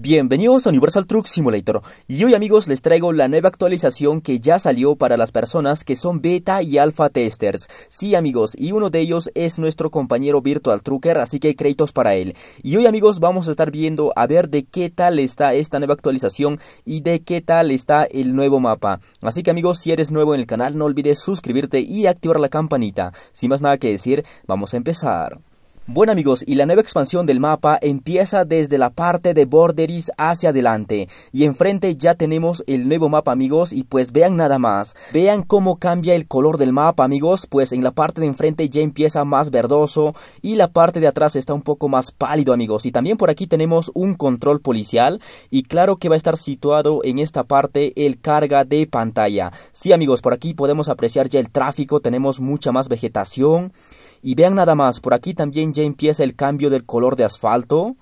Bienvenidos a Universal Truck Simulator y hoy amigos les traigo la nueva actualización que ya salió para las personas que son beta y alfa testers. Sí amigos y uno de ellos es nuestro compañero Virtual Trucker así que créditos para él. Y hoy amigos vamos a estar viendo a ver de qué tal está esta nueva actualización y de qué tal está el nuevo mapa. Así que amigos si eres nuevo en el canal no olvides suscribirte y activar la campanita. Sin más nada que decir vamos a empezar. Bueno amigos, y la nueva expansión del mapa empieza desde la parte de Borderis hacia adelante y enfrente ya tenemos el nuevo mapa amigos y pues vean nada más, vean cómo cambia el color del mapa amigos, pues en la parte de enfrente ya empieza más verdoso y la parte de atrás está un poco más pálido amigos y también por aquí tenemos un control policial y claro que va a estar situado en esta parte el carga de pantalla. Sí amigos, por aquí podemos apreciar ya el tráfico, tenemos mucha más vegetación y vean nada más, por aquí también ya empieza el cambio del color de asfalto.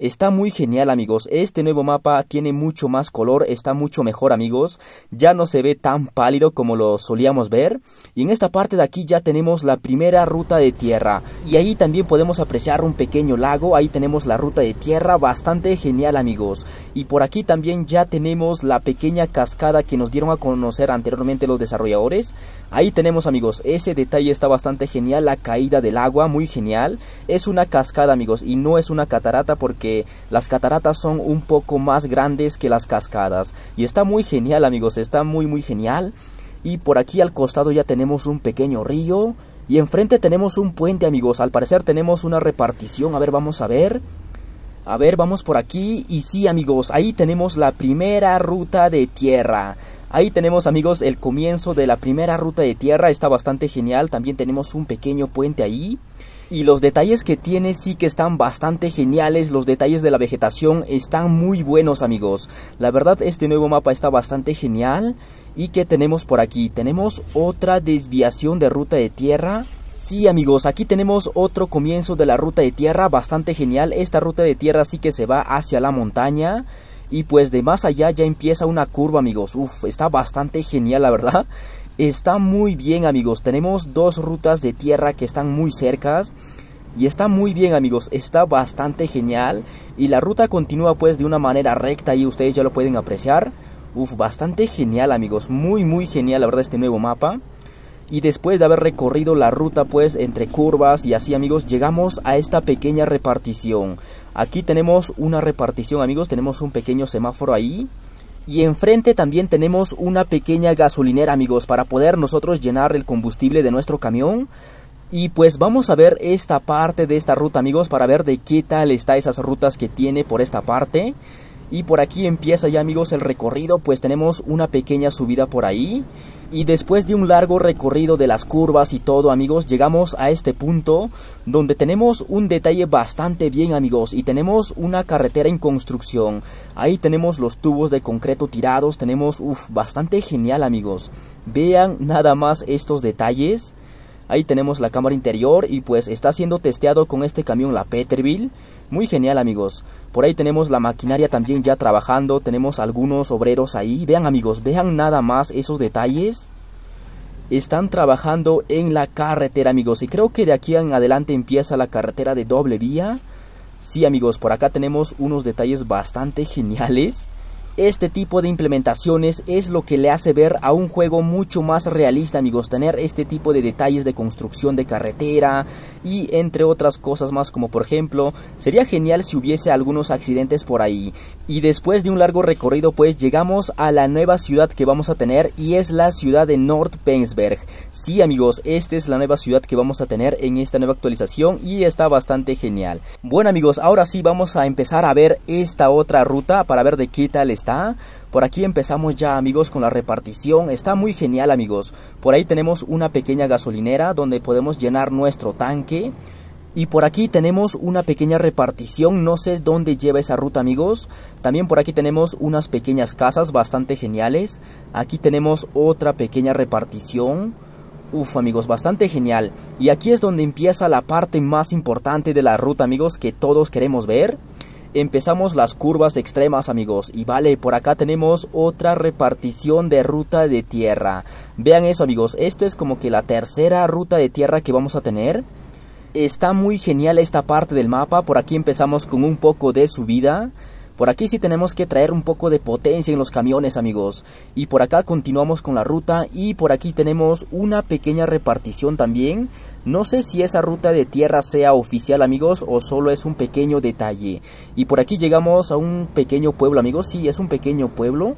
Está muy genial amigos, este nuevo mapa tiene mucho más color, está mucho mejor amigos, ya no se ve tan pálido como lo solíamos ver. Y en esta parte de aquí ya tenemos la primera ruta de tierra. Y ahí también podemos apreciar un pequeño lago, ahí tenemos la ruta de tierra, bastante genial amigos. Y por aquí también ya tenemos la pequeña cascada que nos dieron a conocer anteriormente los desarrolladores. Ahí tenemos amigos, ese detalle está bastante genial, la caída del agua, muy genial. Es una cascada amigos y no es una catarata porque las cataratas son un poco más grandes que las cascadas. Y está muy genial amigos, está muy muy genial. Y por aquí al costado ya tenemos un pequeño río. Y enfrente tenemos un puente amigos, al parecer tenemos una repartición, a ver vamos a ver. A ver, vamos por aquí. Y sí, amigos, ahí tenemos la primera ruta de tierra. Ahí tenemos, amigos, el comienzo de la primera ruta de tierra. Está bastante genial. También tenemos un pequeño puente ahí y los detalles que tiene sí que están bastante geniales, los detalles de la vegetación están muy buenos amigos. La verdad este nuevo mapa está bastante genial y qué tenemos por aquí, tenemos otra desviación de ruta de tierra. Sí amigos, aquí tenemos otro comienzo de la ruta de tierra, bastante genial, esta ruta de tierra sí que se va hacia la montaña. Y pues de más allá ya empieza una curva amigos, Uf, está bastante genial la verdad Está muy bien amigos, tenemos dos rutas de tierra que están muy cercas. Y está muy bien amigos, está bastante genial. Y la ruta continúa pues de una manera recta y ustedes ya lo pueden apreciar. Uf, bastante genial amigos, muy muy genial la verdad este nuevo mapa. Y después de haber recorrido la ruta pues entre curvas y así amigos, llegamos a esta pequeña repartición. Aquí tenemos una repartición amigos, tenemos un pequeño semáforo ahí. Y enfrente también tenemos una pequeña gasolinera, amigos, para poder nosotros llenar el combustible de nuestro camión. Y pues vamos a ver esta parte de esta ruta, amigos, para ver de qué tal está esas rutas que tiene por esta parte. Y por aquí empieza ya, amigos, el recorrido, pues tenemos una pequeña subida por ahí. Y después de un largo recorrido de las curvas y todo amigos, llegamos a este punto donde tenemos un detalle bastante bien amigos y tenemos una carretera en construcción. Ahí tenemos los tubos de concreto tirados, tenemos uf, bastante genial amigos. Vean nada más estos detalles. Ahí tenemos la cámara interior y pues está siendo testeado con este camión la Peterbilt. Muy genial amigos. Por ahí tenemos la maquinaria también ya trabajando. Tenemos algunos obreros ahí. Vean amigos, vean nada más esos detalles están trabajando en la carretera, amigos. Y creo que de aquí en adelante empieza la carretera de doble vía. Sí, amigos, por acá tenemos unos detalles bastante geniales. Este tipo de implementaciones es lo que le hace ver a un juego mucho más realista, amigos. Tener este tipo de detalles de construcción de carretera y entre otras cosas más, como por ejemplo, sería genial si hubiese algunos accidentes por ahí. Y después de un largo recorrido, pues llegamos a la nueva ciudad que vamos a tener y es la ciudad de North Pensberg. Sí, amigos, esta es la nueva ciudad que vamos a tener en esta nueva actualización y está bastante genial. Bueno, amigos, ahora sí vamos a empezar a ver esta otra ruta para ver de qué tal está por aquí empezamos ya amigos con la repartición, está muy genial amigos. Por ahí tenemos una pequeña gasolinera donde podemos llenar nuestro tanque. Y por aquí tenemos una pequeña repartición, no sé dónde lleva esa ruta amigos. También por aquí tenemos unas pequeñas casas bastante geniales. Aquí tenemos otra pequeña repartición. Uf amigos, bastante genial. Y aquí es donde empieza la parte más importante de la ruta amigos que todos queremos ver empezamos las curvas extremas amigos y vale por acá tenemos otra repartición de ruta de tierra vean eso amigos esto es como que la tercera ruta de tierra que vamos a tener está muy genial esta parte del mapa por aquí empezamos con un poco de subida por aquí sí tenemos que traer un poco de potencia en los camiones, amigos. Y por acá continuamos con la ruta y por aquí tenemos una pequeña repartición también. No sé si esa ruta de tierra sea oficial, amigos, o solo es un pequeño detalle. Y por aquí llegamos a un pequeño pueblo, amigos. Sí, es un pequeño pueblo.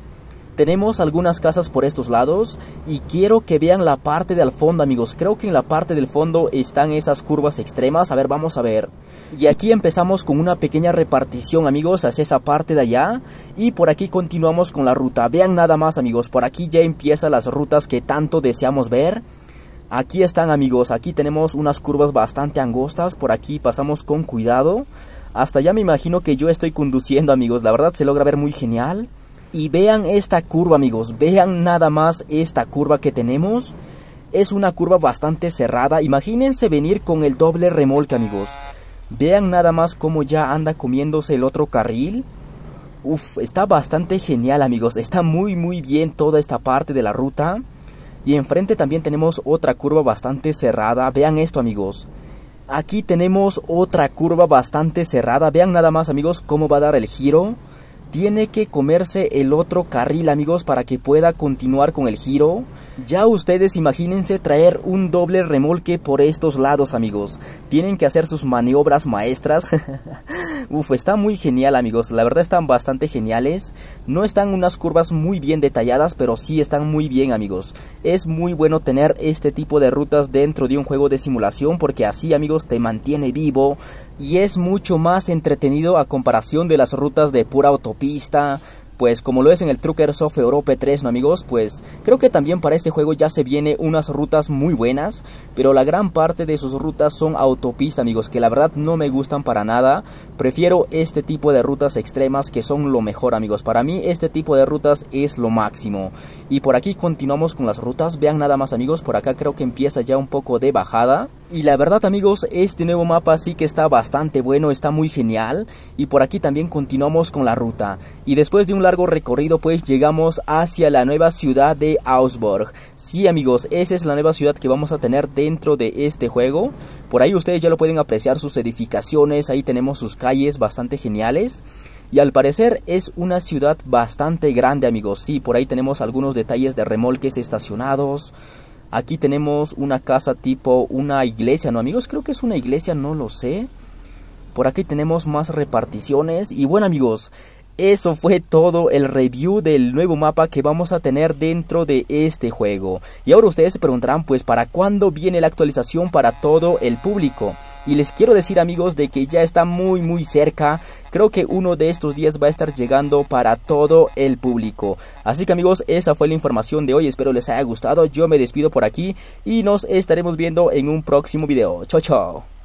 Tenemos algunas casas por estos lados y quiero que vean la parte de al fondo amigos. Creo que en la parte del fondo están esas curvas extremas. A ver, vamos a ver. Y aquí empezamos con una pequeña repartición amigos hacia esa parte de allá. Y por aquí continuamos con la ruta. Vean nada más amigos, por aquí ya empiezan las rutas que tanto deseamos ver. Aquí están amigos, aquí tenemos unas curvas bastante angostas, por aquí pasamos con cuidado. Hasta allá me imagino que yo estoy conduciendo amigos, la verdad se logra ver muy genial. Y vean esta curva amigos, vean nada más esta curva que tenemos. Es una curva bastante cerrada, imagínense venir con el doble remolque amigos. Vean nada más cómo ya anda comiéndose el otro carril. Uf, está bastante genial amigos, está muy muy bien toda esta parte de la ruta. Y enfrente también tenemos otra curva bastante cerrada, vean esto amigos. Aquí tenemos otra curva bastante cerrada, vean nada más amigos cómo va a dar el giro tiene que comerse el otro carril amigos para que pueda continuar con el giro. Ya ustedes imagínense traer un doble remolque por estos lados amigos. Tienen que hacer sus maniobras maestras Uf, está muy genial amigos, la verdad están bastante geniales. No están unas curvas muy bien detalladas, pero sí están muy bien amigos. Es muy bueno tener este tipo de rutas dentro de un juego de simulación porque así amigos te mantiene vivo y es mucho más entretenido a comparación de las rutas de pura autopista, pues como lo es en el Trucker Soft Europe 3, ¿no amigos? Pues creo que también para este juego ya se vienen unas rutas muy buenas, pero la gran parte de sus rutas son autopista, amigos, que la verdad no me gustan para nada. Prefiero este tipo de rutas extremas que son lo mejor, amigos. Para mí este tipo de rutas es lo máximo. Y por aquí continuamos con las rutas. Vean nada más, amigos, por acá creo que empieza ya un poco de bajada. Y la verdad amigos, este nuevo mapa sí que está bastante bueno, está muy genial. Y por aquí también continuamos con la ruta. Y después de un largo recorrido pues llegamos hacia la nueva ciudad de Augsburg. Sí amigos, esa es la nueva ciudad que vamos a tener dentro de este juego. Por ahí ustedes ya lo pueden apreciar sus edificaciones, ahí tenemos sus calles bastante geniales. Y al parecer es una ciudad bastante grande amigos, sí, por ahí tenemos algunos detalles de remolques estacionados. Aquí tenemos una casa tipo una iglesia, ¿no amigos? Creo que es una iglesia, no lo sé. Por aquí tenemos más reparticiones. Y bueno amigos, eso fue todo el review del nuevo mapa que vamos a tener dentro de este juego. Y ahora ustedes se preguntarán pues para cuándo viene la actualización para todo el público. Y les quiero decir amigos de que ya está muy muy cerca. Creo que uno de estos días va a estar llegando para todo el público. Así que amigos, esa fue la información de hoy. Espero les haya gustado. Yo me despido por aquí y nos estaremos viendo en un próximo video. Chao chao.